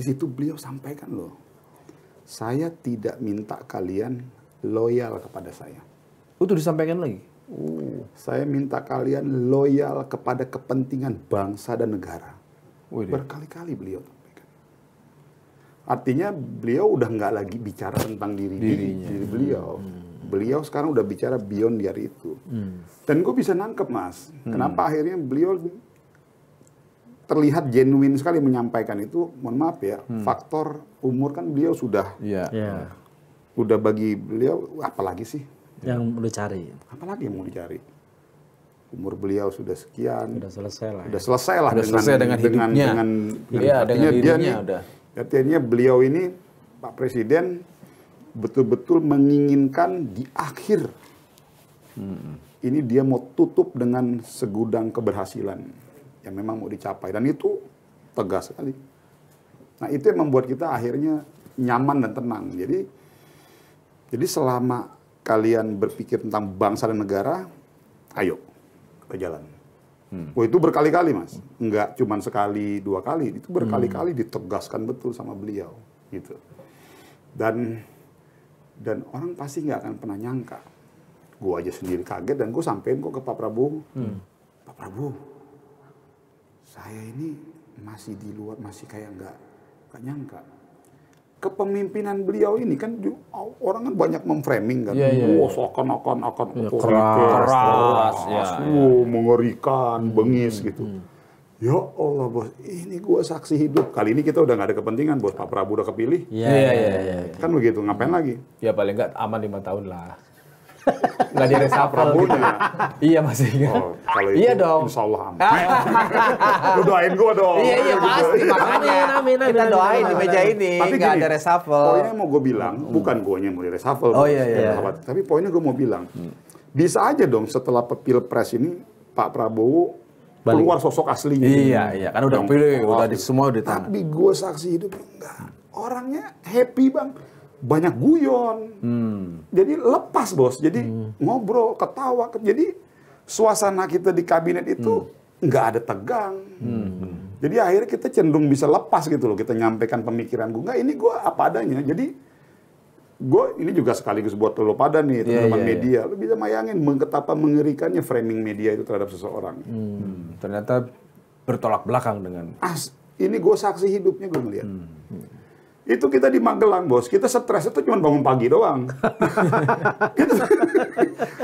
Di situ beliau sampaikan loh, saya tidak minta kalian loyal kepada saya. Oh, itu disampaikan lagi? Uh. Saya minta kalian loyal kepada kepentingan bangsa dan negara. Berkali-kali beliau sampaikan. Artinya beliau udah nggak lagi bicara tentang diri, diri beliau. Hmm. Beliau sekarang udah bicara beyond dari itu. Hmm. Dan gue bisa nangkep mas, hmm. kenapa akhirnya beliau terlihat genuine sekali menyampaikan itu, mohon maaf ya, hmm. faktor umur kan beliau sudah, yeah. Yeah. udah bagi beliau apalagi sih yang mau cari, apalagi yang mau dicari. Umur beliau sudah sekian, sudah selesai lah, ya. sudah selesai lah sudah dengan, selesai dengan hidupnya, dengan, iya, dengan, ya, dengan dia nih, udah. Artinya beliau ini Pak Presiden betul-betul menginginkan di akhir hmm. ini dia mau tutup dengan segudang keberhasilan yang memang mau dicapai. Dan itu tegas sekali. Nah itu yang membuat kita akhirnya nyaman dan tenang. Jadi jadi selama kalian berpikir tentang bangsa dan negara, ayo kita jalan. Hmm. Oh itu berkali-kali mas, nggak cuma sekali dua kali, itu hmm. berkali-kali ditegaskan betul sama beliau gitu. Dan dan orang pasti nggak akan pernah nyangka. Gue aja sendiri kaget dan gue sampein kok ke Pak Prabowo. Hmm. Pak Prabowo, saya ini masih di luar masih kayak nggak nggak nyangka kepemimpinan beliau ini kan orang kan banyak memframing kan, yeah, yeah, wah iya. akan akan akan yeah, keras, keras, keras yeah, wow, yeah. mengerikan, hmm, bengis hmm, gitu. Hmm. Ya Allah bos, ini gua saksi hidup. Kali ini kita udah nggak ada kepentingan bos, Pak Prabowo udah kepilih. Iya iya iya. iya. Kan begitu, ngapain lagi? Ya paling nggak aman lima tahun lah. Enggak di reshuffle gitu. gitu ya? Ya. iya masih ingat. Oh, iya dong. Insya Allah ah, oh. Lu doain gua dong. Iya iya gitu. pasti makanya amin, amin, kita doain di meja ini tapi nggak ada reshuffle. Poinnya mau gua bilang hmm. bukan gue yang mau di reshuffle. Oh iya iya. Sahabat. Tapi poinnya gua mau bilang hmm. bisa aja dong setelah pilpres ini Pak Prabowo Balik. keluar sosok aslinya. Iya iya kan udah pilih udah di, semua udah Tapi gua saksi hidup enggak orangnya happy bang banyak guyon. Hmm. Jadi lepas bos. Jadi hmm. ngobrol, ketawa. Jadi suasana kita di kabinet itu hmm. nggak hmm. ada tegang. Hmm. Jadi akhirnya kita cenderung bisa lepas gitu loh. Kita nyampaikan pemikiran gue. Nggak ini gue apa adanya. Jadi gue ini juga sekaligus buat lo pada nih iya, teman-teman yeah, yeah, media. Yeah. Lo bisa mayangin betapa mengerikannya framing media itu terhadap seseorang. Hmm. hmm. Ternyata bertolak belakang dengan. As, ini gue saksi hidupnya gue melihat. Hmm itu kita di Magelang bos kita stres itu cuma bangun pagi doang kita,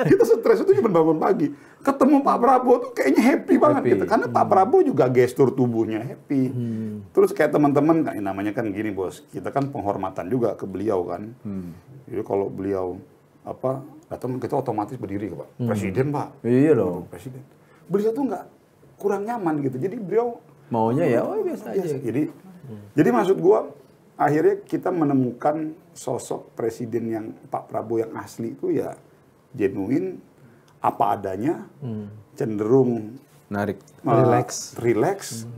kita stres itu cuma bangun pagi ketemu Pak Prabowo tuh kayaknya happy banget happy. gitu karena hmm. Pak Prabowo juga gestur tubuhnya happy hmm. terus kayak teman-teman kayak namanya kan gini bos kita kan penghormatan juga ke beliau kan hmm. jadi kalau beliau apa atau kita otomatis berdiri ke Pak hmm. Presiden Pak iya loh Presiden beliau tuh nggak kurang nyaman gitu jadi beliau maunya ya oh biasa, biasa. aja jadi hmm. jadi maksud gua akhirnya kita menemukan sosok presiden yang Pak Prabowo yang asli itu ya jenuin, apa adanya hmm. cenderung narik, eh, relax relax hmm.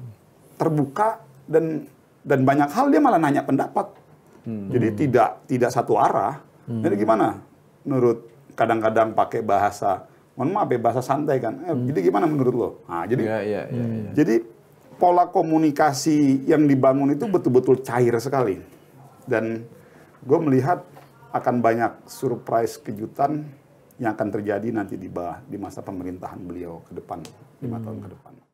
terbuka dan dan banyak hal dia malah nanya pendapat hmm. jadi hmm. tidak tidak satu arah hmm. jadi gimana menurut kadang-kadang pakai bahasa mohon maaf ya bahasa santai kan eh, hmm. jadi gimana menurut lo nah, jadi ya, ya, ya, ya. jadi pola komunikasi yang dibangun itu betul-betul cair sekali. Dan gue melihat akan banyak surprise kejutan yang akan terjadi nanti di, bah, di masa pemerintahan beliau ke depan, lima hmm. tahun ke hmm. depan.